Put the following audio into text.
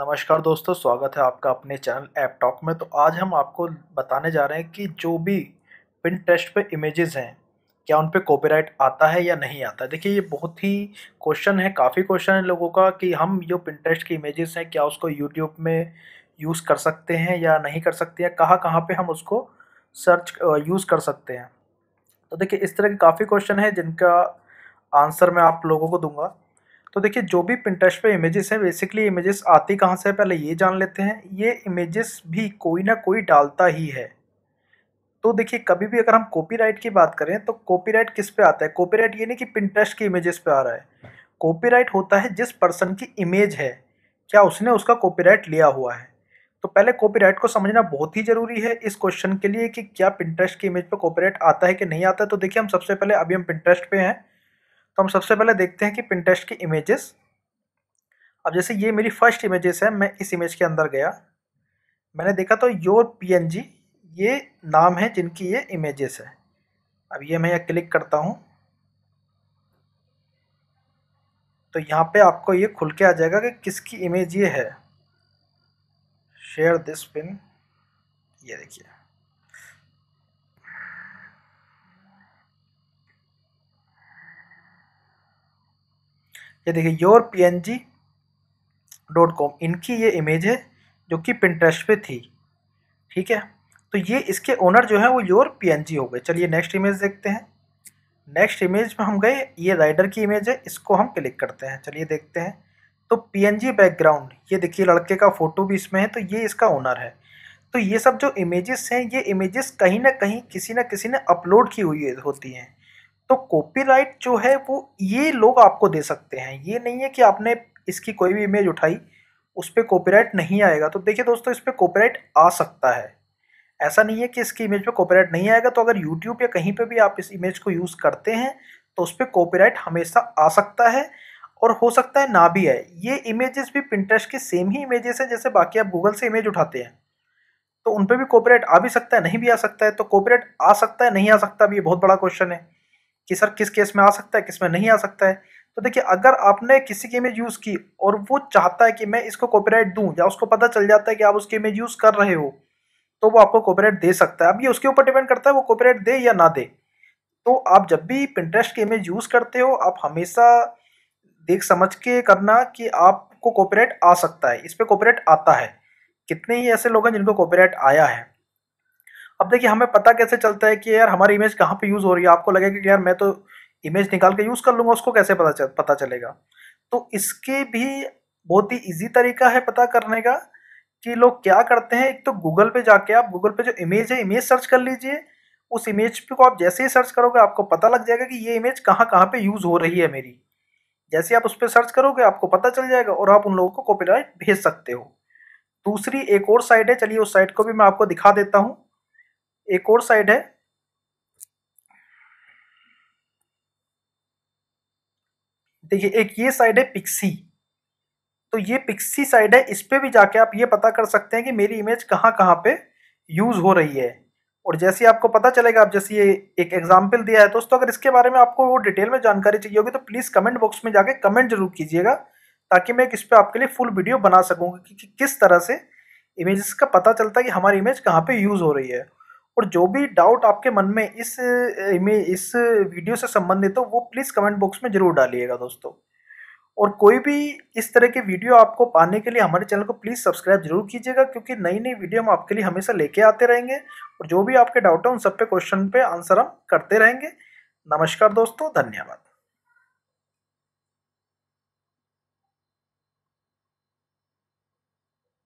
नमस्कार दोस्तों स्वागत है आपका अपने चैनल ऐप टॉक में तो आज हम आपको बताने जा रहे हैं कि जो भी टेस्ट पर इमेजेस हैं क्या उन पर कॉपीराइट आता है या नहीं आता देखिए ये बहुत ही क्वेश्चन है काफ़ी क्वेश्चन है लोगों का कि हम जो टेस्ट की इमेजेस हैं क्या उसको यूट्यूब में यूज़ कर सकते हैं या नहीं कर सकते हैं कहाँ कहाँ पर हम उसको सर्च यूज़ कर सकते हैं तो देखिए इस तरह के काफ़ी क्वेश्चन है जिनका आंसर मैं आप लोगों को दूंगा तो देखिए जो भी प्रिंटर्स पे इमेजेस हैं बेसिकली इमेजेस आती कहाँ से है पहले ये जान लेते हैं ये इमेजेस भी कोई ना कोई डालता ही है तो देखिए कभी भी अगर हम कॉपीराइट की बात करें तो कॉपीराइट किस पे आता है कॉपीराइट ये नहीं कि प्रिंटर्स की इमेजेस पे आ रहा है कॉपीराइट होता है जिस पर्सन की इमेज है क्या उसने उसका कॉपीराइट लिया हुआ है तो पहले कॉपीराइट को समझना बहुत ही ज़रूरी है इस क्वेश्चन के लिए कि क्या पिंटरेस्ट की इमेज पर कॉपीराइट आता है कि नहीं आता है तो देखिए हम सबसे पहले अभी हम पिंटरेस्ट पे हैं तो हम सबसे पहले देखते हैं कि पिंटेस्ट की इमेजेस अब जैसे ये मेरी फर्स्ट इमेजेस है मैं इस इमेज के अंदर गया मैंने देखा तो योर पी ये नाम है जिनकी ये इमेजेस है अब ये मैं यहाँ क्लिक करता हूँ तो यहाँ पे आपको ये खुल के आ जाएगा कि किसकी इमेज ये है शेयर दिस पिन ये देखिए ये देखिए your P N G dot com इनकी ये इमेज है जो कि पिंट्रेस्ट पे थी ठीक है तो ये इसके ओनर जो है वो योर जी हो गए चलिए नेक्स्ट इमेज देखते हैं नेक्स्ट इमेज में हम गए ये राइडर की इमेज है इसको हम क्लिक करते हैं चलिए देखते हैं तो जी बैकग्राउंड ये देखिए लड़के का फ़ोटो भी इसमें है तो ये इसका ओनर है तो ये सब जो इमेजेस हैं ये इमेजेस कहीं ना कहीं किसी ना किसी ने अपलोड की हुई होती हैं तो कॉपीराइट जो है वो ये लोग आपको दे सकते हैं ये नहीं है कि आपने इसकी कोई भी इमेज उठाई उस पर कॉपीराइट नहीं आएगा तो देखिए दोस्तों इस पर कॉपीराइट आ सकता है ऐसा नहीं है कि इसकी इमेज पे कॉपीराइट नहीं आएगा तो अगर यूट्यूब या कहीं पे भी आप इस इमेज को यूज़ करते हैं तो उस पर कॉपीराइट हमेशा आ सकता है और हो सकता है ना भी आए ये इमेजेस भी पिंटरेस्ट के सेम ही इमेजेस हैं जैसे बाकी आप गूगल से इमेज उठाते हैं तो उन पर भी कॉपीराइट आ भी सकता है नहीं भी आ सकता है तो कॉपीराइट आ सकता है नहीं आ सकता भी ये बहुत बड़ा क्वेश्चन है कि सर किस केस में आ सकता है किस में नहीं आ सकता है तो देखिए अगर आपने किसी की इमेज यूज़ की और वो चाहता है कि मैं इसको कॉपीराइट दूं या उसको पता चल जाता है कि आप उसकी इमेज यूज़ कर रहे हो तो वो आपको कॉपीराइट दे सकता है अब ये उसके ऊपर डिपेंड करता है वो कॉपीराइट दे या ना दे तो आप जब भी पिंटरेस्ट की इमेज यूज़ करते हो आप हमेशा देख समझ के करना कि आपको कॉपीराइट आ सकता है इस पर कॉपीराइट आता है कितने ही ऐसे लोग हैं जिनको कॉपीराइट आया है अब देखिए हमें पता कैसे चलता है कि यार हमारी इमेज कहाँ पे यूज़ हो रही है आपको लगेगा कि यार मैं तो इमेज निकाल के यूज़ कर लूँगा उसको कैसे पता चल पता चलेगा तो इसके भी बहुत ही ईजी तरीका है पता करने का कि लोग क्या करते हैं एक तो गूगल पे जाके आप गूगल पे जो इमेज है इमेज सर्च कर लीजिए उस इमेज पे को आप जैसे ही सर्च करोगे आपको पता लग जाएगा कि ये इमेज कहाँ कहाँ पे यूज़ हो रही है मेरी जैसे आप उस पर सर्च करोगे आपको पता चल जाएगा और आप उन लोगों को कॉपीराइट भेज सकते हो दूसरी एक और साइट है चलिए उस साइट को भी मैं आपको दिखा देता हूँ एक और साइड है देखिए एक ये साइड है पिक्सी तो ये पिक्सी साइड है इस पर भी जाके आप ये पता कर सकते हैं कि मेरी इमेज कहाँ कहाँ पे यूज़ हो रही है और जैसे आपको पता चलेगा आप जैसे ये एक एग्जाम्पल दिया है दोस्तों अगर इसके बारे में आपको वो डिटेल में जानकारी चाहिए होगी तो प्लीज़ कमेंट बॉक्स में जाके कमेंट जरूर कीजिएगा ताकि मैं इस पर आपके लिए फुल वीडियो बना सकूँगा कि, कि किस तरह से इमेज़ का पता चलता है कि हमारी इमेज कहाँ पे यूज़ हो रही है और जो भी डाउट आपके मन में इस इमेज इस वीडियो से संबंधित हो वो प्लीज़ कमेंट बॉक्स में ज़रूर डालिएगा दोस्तों और कोई भी इस तरह के वीडियो आपको पाने के लिए हमारे चैनल को प्लीज़ सब्सक्राइब जरूर कीजिएगा क्योंकि नई नई वीडियो हम आपके लिए हमेशा लेके आते रहेंगे और जो भी आपके डाउट हैं उन सब पे क्वेश्चन पे आंसर हम करते रहेंगे नमस्कार दोस्तों धन्यवाद